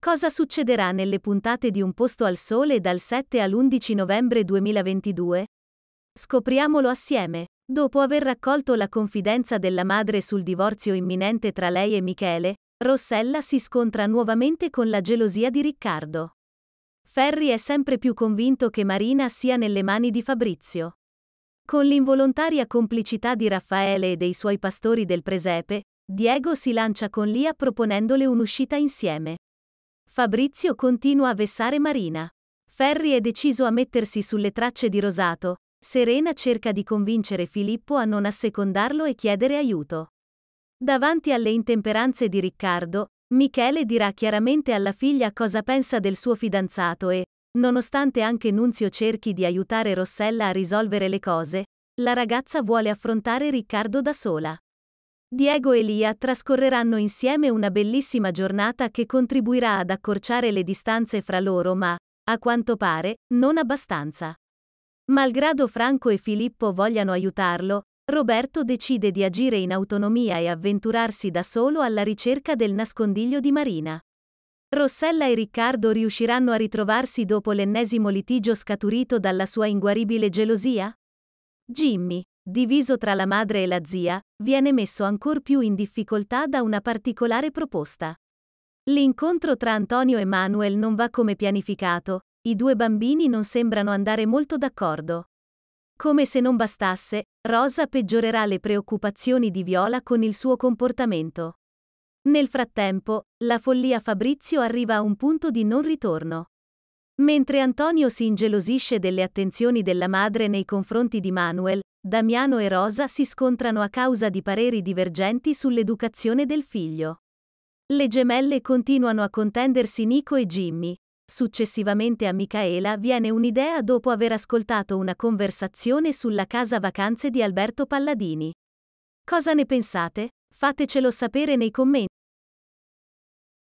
Cosa succederà nelle puntate di Un posto al sole dal 7 all'11 novembre 2022? Scopriamolo assieme. Dopo aver raccolto la confidenza della madre sul divorzio imminente tra lei e Michele, Rossella si scontra nuovamente con la gelosia di Riccardo. Ferri è sempre più convinto che Marina sia nelle mani di Fabrizio. Con l'involontaria complicità di Raffaele e dei suoi pastori del presepe, Diego si lancia con Lia proponendole un'uscita insieme. Fabrizio continua a vessare Marina. Ferri è deciso a mettersi sulle tracce di Rosato. Serena cerca di convincere Filippo a non assecondarlo e chiedere aiuto. Davanti alle intemperanze di Riccardo, Michele dirà chiaramente alla figlia cosa pensa del suo fidanzato e, nonostante anche Nunzio cerchi di aiutare Rossella a risolvere le cose, la ragazza vuole affrontare Riccardo da sola. Diego e Lia trascorreranno insieme una bellissima giornata che contribuirà ad accorciare le distanze fra loro ma, a quanto pare, non abbastanza. Malgrado Franco e Filippo vogliano aiutarlo, Roberto decide di agire in autonomia e avventurarsi da solo alla ricerca del nascondiglio di Marina. Rossella e Riccardo riusciranno a ritrovarsi dopo l'ennesimo litigio scaturito dalla sua inguaribile gelosia? Jimmy, diviso tra la madre e la zia, viene messo ancor più in difficoltà da una particolare proposta. L'incontro tra Antonio e Manuel non va come pianificato, i due bambini non sembrano andare molto d'accordo. Come se non bastasse, Rosa peggiorerà le preoccupazioni di Viola con il suo comportamento. Nel frattempo, la follia Fabrizio arriva a un punto di non ritorno. Mentre Antonio si ingelosisce delle attenzioni della madre nei confronti di Manuel, Damiano e Rosa si scontrano a causa di pareri divergenti sull'educazione del figlio. Le gemelle continuano a contendersi Nico e Jimmy. Successivamente a Michaela viene un'idea dopo aver ascoltato una conversazione sulla casa vacanze di Alberto Palladini. Cosa ne pensate? Fatecelo sapere nei commenti.